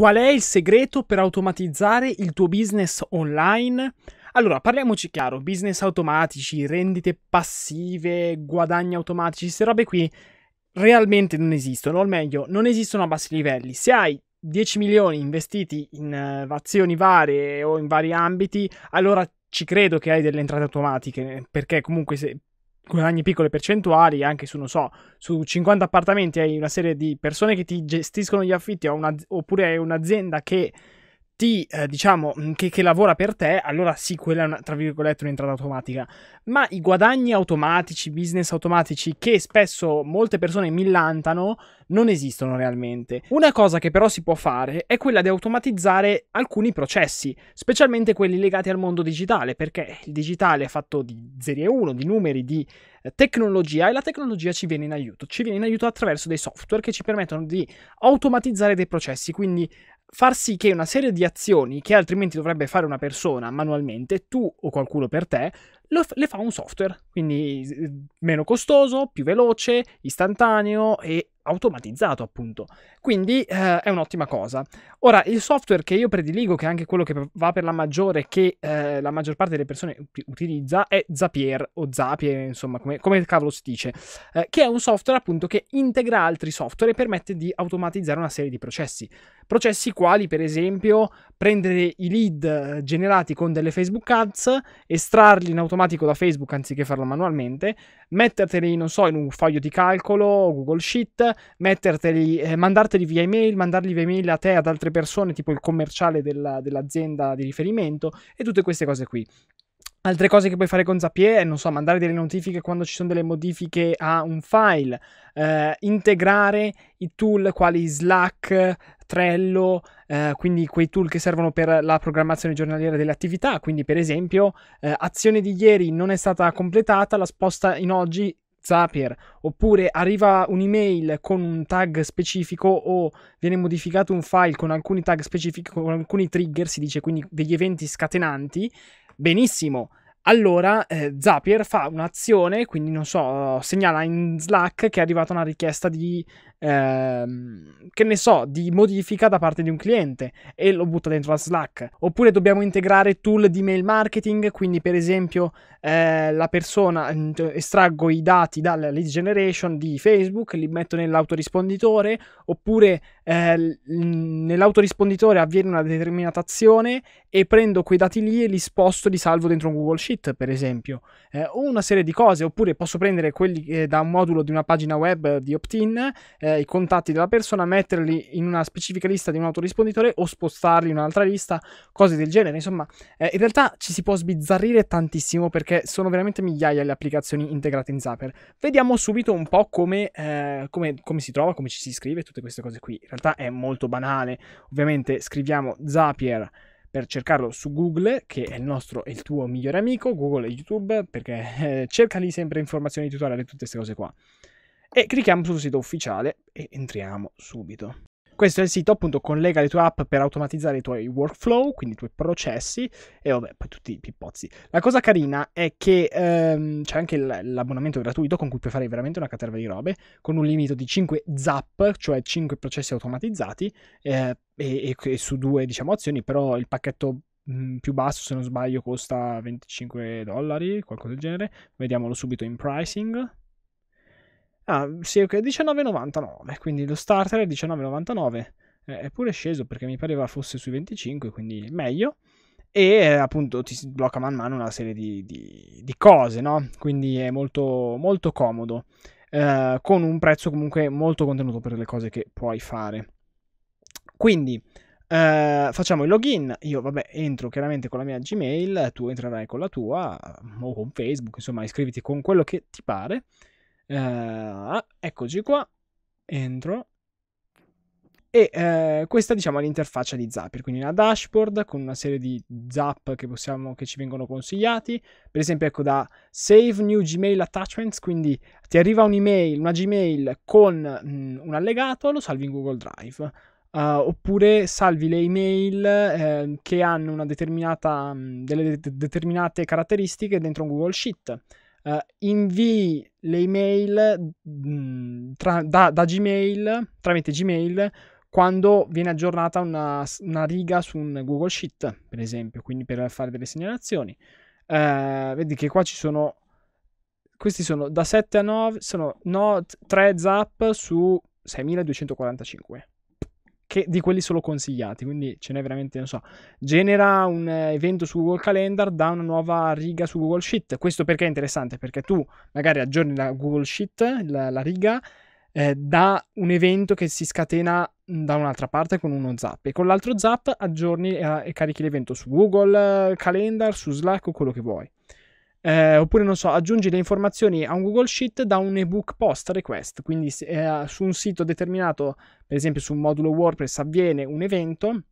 Qual è il segreto per automatizzare il tuo business online? Allora, parliamoci chiaro, business automatici, rendite passive, guadagni automatici, queste robe qui realmente non esistono, o meglio, non esistono a bassi livelli. Se hai 10 milioni investiti in uh, azioni varie o in vari ambiti, allora ci credo che hai delle entrate automatiche, perché comunque se, guadagni piccole percentuali, anche su, non so, su 50 appartamenti hai una serie di persone che ti gestiscono gli affitti una, oppure hai un'azienda che ti eh, diciamo mm, che, che, lavora per te, allora sì, quella è una, tra virgolette un'entrata automatica. Ma i guadagni automatici, business automatici che spesso molte persone millantano non esistono realmente. Una cosa che però si può fare è quella di automatizzare alcuni processi, specialmente quelli legati al mondo digitale, perché il digitale è fatto di 0 e 1, di numeri, di eh, tecnologia e la tecnologia ci viene in aiuto. Ci viene in aiuto attraverso dei software che ci permettono di automatizzare dei processi, quindi far sì che una serie di azioni che altrimenti dovrebbe fare una persona manualmente, tu o qualcuno per te, f- le fa un software, quindi meno costoso, più veloce, istantaneo e automatizzato, appunto. Quindi eh, è un'ottima cosa. Ora, il software che io prediligo, che è anche quello che va per la maggiore, che eh, la maggior parte delle persone utilizza, è Zapier o Zapier, insomma, come, come cavolo si dice, eh, che è un software appunto che integra altri software e permette di automatizzare una serie di processi. Processi quali, per esempio, prendere i lead eh, generati con delle Facebook Ads, estrarli in automatico da Facebook anziché farlo manualmente, metterteli, non so, in un foglio di calcolo, Google Sheet, metterteli, eh, mandarteli via email, mandarli via email a te, ad altre persone, tipo il commerciale della, dell'azienda di riferimento e tutte queste cose qui. Altre cose che puoi fare con Zapier è, non so, mandare delle notifiche quando ci sono delle modifiche a un file, eh, integrare i tool quali Slack, Trello, eh, quindi quei tool che servono per la programmazione giornaliera delle attività. Quindi, per esempio, eh, azione di ieri non è stata completata, la sposta in oggi, Zapier, oppure arriva un'email con un tag specifico o viene modificato un file con alcuni tag specifici, con alcuni trigger, si dice, quindi degli eventi scatenanti, benissimo. Allora eh, Zapier fa un'azione, quindi non so, segnala in Slack che è arrivata una richiesta di ehm, che ne so, di modifica da parte di un cliente e lo butta dentro la Slack. Oppure dobbiamo integrare tool di mail marketing, quindi per esempio eh, la persona, mm, estraggo i dati dalla lead generation di Facebook, li metto nell'autorisponditore, oppure eh, mm, nell'autorisponditore avviene una determinata azione e prendo quei dati lì e li sposto, li salvo dentro un Google Sheet, per esempio, eh, o una serie di cose, oppure posso prendere quelli eh, da un modulo di una pagina web di opt-in, eh, i contatti della persona, metterli in una specifica lista di un autorisponditore o spostarli in un'altra lista, cose del genere. Insomma, eh, in realtà ci si può sbizzarrire tantissimo perché sono veramente migliaia le applicazioni integrate in Zapper. Vediamo subito un po' come, eh, come, come si trova, come ci si scrive, tutte queste cose qui. In realtà è molto banale. Ovviamente scriviamo Zapier per cercarlo su Google, che è il nostro e il tuo migliore amico, Google e YouTube, perché eh, cerca lì sempre informazioni tutorial e tutte queste cose qua e clicchiamo sul sito ufficiale e entriamo subito. Questo è il sito appunto collega le tue app per automatizzare i tuoi workflow, quindi i tuoi processi e vabbè, poi tutti i pippozzi. La cosa carina è che ehm, c'è anche l'abbonamento gratuito con cui puoi fare veramente una caterva di robe, con un limite di 5 zap, cioè 5 processi automatizzati eh, e, e, e su due diciamo azioni, però il pacchetto mm, più basso se non sbaglio costa 25 dollari qualcosa del genere vediamolo subito in pricing Ah, sì, ok, 19,99, quindi lo starter è 19,99. Eh, è pure sceso perché mi pareva fosse sui 25, quindi meglio. E eh, appunto ti blocca man mano una serie di, di, di cose, no? Quindi è molto, molto comodo. Eh, con un prezzo comunque molto contenuto per le cose che puoi fare. Quindi eh, facciamo il login. Io, vabbè, entro chiaramente con la mia Gmail, tu entrerai con la tua, o con Facebook, insomma, iscriviti con quello che ti pare. Uh, eccoci qua, entro. E uh, questa diciamo è l'interfaccia di Zapier, quindi una dashboard con una serie di zap che, possiamo, che ci vengono consigliati. Per esempio, ecco da Save New Gmail Attachments, quindi ti arriva un'email, una Gmail con mh, mm, un allegato, lo salvi in Google Drive. Uh, oppure salvi le email eh, che hanno mh, mm, delle de- determinate caratteristiche dentro un Google Sheet uh, invii le email mh, mm, tra, da, da, Gmail, tramite Gmail, quando viene aggiornata una, una, riga su un Google Sheet, per esempio, quindi per fare delle segnalazioni. Uh, vedi che qua ci sono questi sono da 7 a 9, sono no, 3 zap su 6245 che di quelli solo consigliati, quindi ce n'è veramente, non so, genera un eh, evento su Google Calendar, da una nuova riga su Google Sheet. Questo perché è interessante? Perché tu magari aggiorni la Google Sheet, la, la riga, eh, da un evento che si scatena mm, da un'altra parte con uno zap e con l'altro zap aggiorni eh, e carichi l'evento su Google eh, Calendar, su Slack o quello che vuoi. Eh, oppure, non so, aggiungi le informazioni a un Google Sheet da un ebook post request. Quindi eh, su un sito determinato, per esempio su un modulo WordPress, avviene un evento,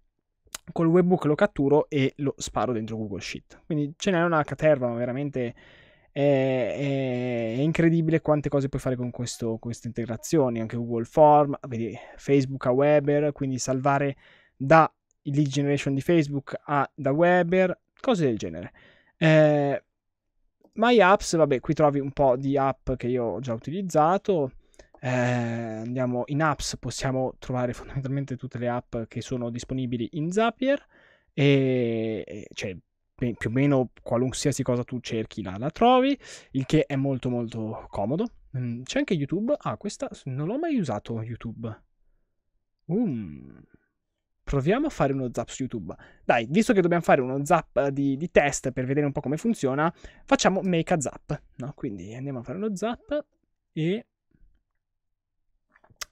col webbook lo catturo e lo sparo dentro Google Sheet. Quindi ce n'è una caterva, ma veramente è, è, è incredibile quante cose puoi fare con questo, queste integrazioni. Anche Google Form, vedi, Facebook a Weber, quindi salvare da lead generation di Facebook a da Weber, cose del genere. Eh, My Apps, vabbè, qui trovi un po' di app che io ho già utilizzato. Eh, andiamo in apps, possiamo trovare fondamentalmente tutte le app che sono disponibili in Zapier e cioè, più o meno qualsiasi cosa tu cerchi la, la trovi, il che è molto molto comodo. Mm, c'è anche YouTube. Ah, questa non l'ho mai usato YouTube. Um. Proviamo a fare uno zap su YouTube. Dai, visto che dobbiamo fare uno zap eh, di, di test per vedere un po' come funziona, facciamo make a zap. No? Quindi andiamo a fare uno zap e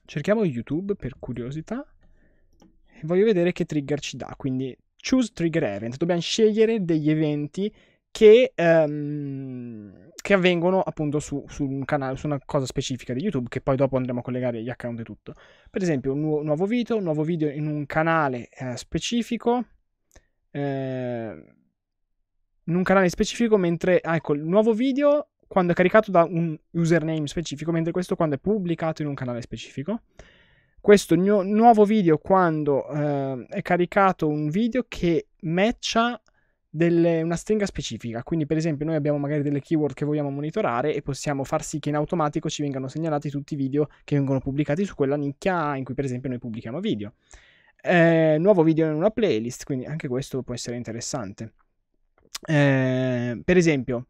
cerchiamo YouTube per curiosità. E voglio vedere che trigger ci dà. Quindi choose trigger event. Dobbiamo scegliere degli eventi che um, che avvengono appunto su, su, un canale, su una cosa specifica di YouTube, che poi dopo andremo a collegare gli account e tutto. Per esempio, un nu- nuovo video, un nuovo video in un canale eh, specifico. Eh, in un canale specifico, mentre ah, ecco il nuovo video quando è caricato da un username specifico, mentre questo quando è pubblicato in un canale specifico. Questo nu- nuovo video quando eh, è caricato un video che matcha delle, una stringa specifica. Quindi, per esempio, noi abbiamo magari delle keyword che vogliamo monitorare e possiamo far sì che in automatico ci vengano segnalati tutti i video che vengono pubblicati su quella nicchia in cui, per esempio, noi pubblichiamo video. Eh, nuovo video in una playlist, quindi anche questo può essere interessante. Eh, per esempio,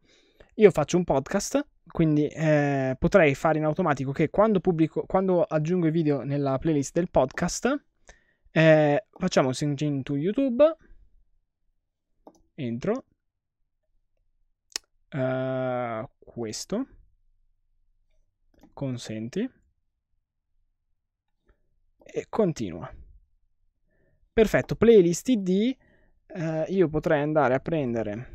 io faccio un podcast, quindi eh, potrei fare in automatico che quando, pubblico, quando aggiungo i video nella playlist del podcast, eh, facciamo un sync to YouTube, entro uh, questo consenti e continua perfetto playlist id uh, eh, io potrei andare a prendere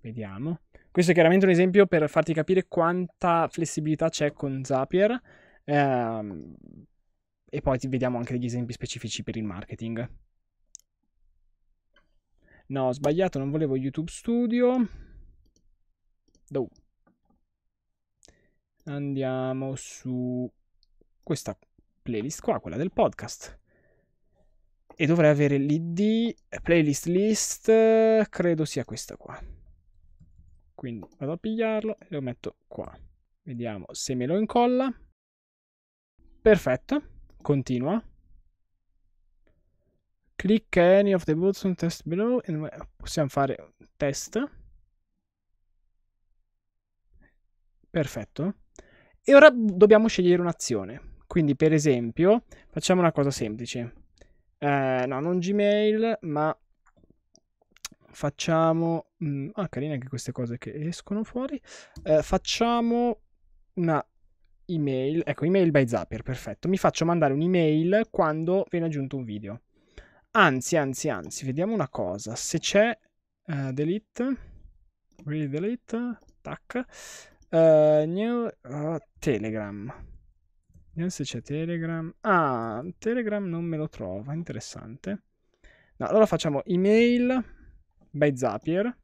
vediamo questo è chiaramente un esempio per farti capire quanta flessibilità c'è con Zapier. Ehm, e poi ti vediamo anche degli esempi specifici per il marketing. No, ho sbagliato, non volevo YouTube Studio. Do. Andiamo su questa playlist qua, quella del podcast. E dovrei avere l'id playlist list, credo sia questa qua. Quindi vado a pigliarlo e lo metto qua. Vediamo se me lo incolla. Perfetto, continua click any of the button test below e possiamo fare test. Perfetto. E ora dobbiamo scegliere un'azione. Quindi per esempio facciamo una cosa semplice. Eh, no, non Gmail, ma facciamo... Mh, mm, ah, carine anche queste cose che escono fuori. Eh, facciamo una email, ecco email by Zapier, perfetto. Mi faccio mandare un'email quando viene aggiunto un video. Anzi, anzi, anzi, vediamo una cosa. Se c'è uh, delete, really delete, tac, uh, new uh, Telegram. Vediamo se c'è Telegram. Ah, Telegram non me lo trova, interessante. No, allora facciamo email by Zapier.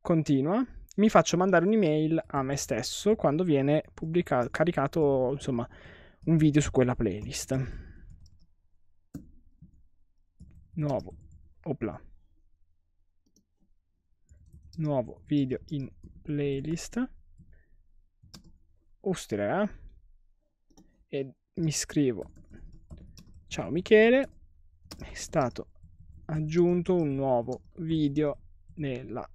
Continua. Mi faccio mandare un'email a me stesso quando viene pubblicato, caricato, insomma, un video su quella playlist nuovo opla nuovo video in playlist austria e mi scrivo ciao Michele è stato aggiunto un nuovo video nella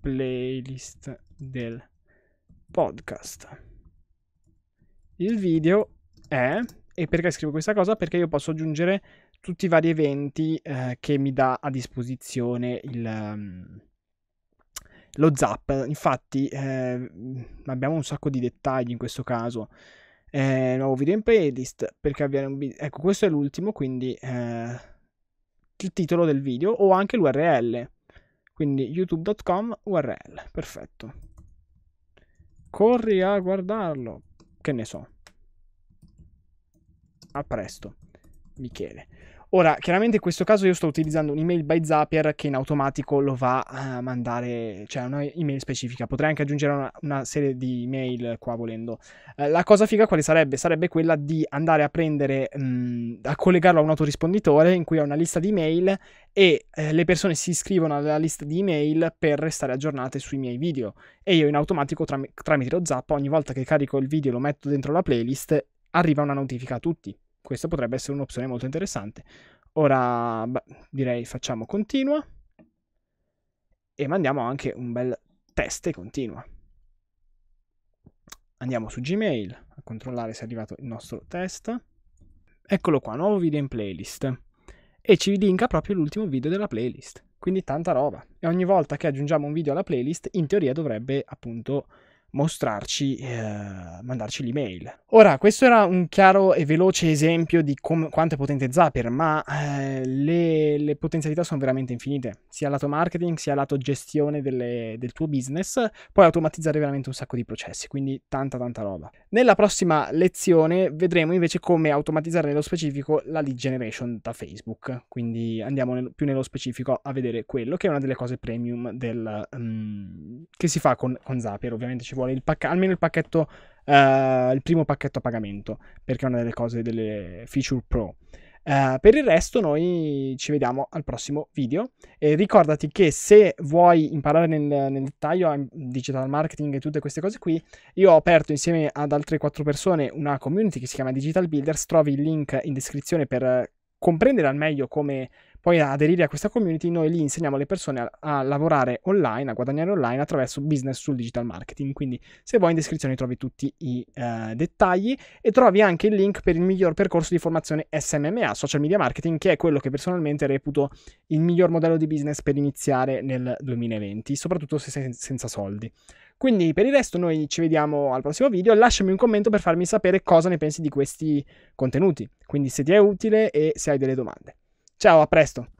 playlist del podcast il video è e perché scrivo questa cosa perché io posso aggiungere tutti i vari eventi eh, che mi dà a disposizione il, um, lo zap. Infatti eh, abbiamo un sacco di dettagli in questo caso. Eh, nuovo video in playlist per cambiare un video. Ecco, questo è l'ultimo, quindi eh, il titolo del video o anche l'URL. Quindi youtube.com URL, perfetto. Corri a guardarlo, che ne so. A presto. Michele. Ora, chiaramente in questo caso io sto utilizzando un'email by Zapier che in automatico lo va a mandare, cioè una email specifica. Potrei anche aggiungere una, una serie di email qua volendo. Eh, la cosa figa quale sarebbe? Sarebbe quella di andare a prendere, mh, mm, a collegarlo a un autorisponditore in cui ho una lista di email e eh, le persone si iscrivono alla lista di email per restare aggiornate sui miei video. E io in automatico tram- tramite lo Zap ogni volta che carico il video lo metto dentro la playlist arriva una notifica a tutti. Questa potrebbe essere un'opzione molto interessante. Ora beh, direi facciamo continua e mandiamo anche un bel test e continua. Andiamo su Gmail a controllare se è arrivato il nostro test. Eccolo qua, nuovo video in playlist. E ci linka proprio l'ultimo video della playlist. Quindi tanta roba. E ogni volta che aggiungiamo un video alla playlist, in teoria dovrebbe appunto mostrarci, eh, mandarci l'email. Ora, questo era un chiaro e veloce esempio di com- quanto è potente Zapier, ma eh, le, le, potenzialità sono veramente infinite, sia lato marketing, sia lato gestione delle, del tuo business, puoi automatizzare veramente un sacco di processi, quindi tanta tanta roba. Nella prossima lezione vedremo invece come automatizzare nello specifico la lead generation da Facebook, quindi andiamo nel, più nello specifico a vedere quello, che è una delle cose premium del, um, che si fa con, con Zapier, ovviamente ci vuole fuori il pac- almeno il pacchetto, uh, il primo pacchetto a pagamento, perché è una delle cose delle feature pro. Uh, per il resto noi ci vediamo al prossimo video e ricordati che se vuoi imparare nel, nel dettaglio ehm, digital marketing e tutte queste cose qui, io ho aperto insieme ad altre quattro persone una community che si chiama Digital Builders, trovi il link in descrizione per comprendere al meglio come poi aderire a questa community, noi lì insegniamo le persone a, a, lavorare online, a guadagnare online attraverso business sul digital marketing. Quindi se vuoi in descrizione trovi tutti i eh, dettagli e trovi anche il link per il miglior percorso di formazione SMMA, social media marketing, che è quello che personalmente reputo il miglior modello di business per iniziare nel 2020, soprattutto se sei senza soldi. Quindi per il resto noi ci vediamo al prossimo video, lasciami un commento per farmi sapere cosa ne pensi di questi contenuti, quindi se ti è utile e se hai delle domande. Ciao, a presto!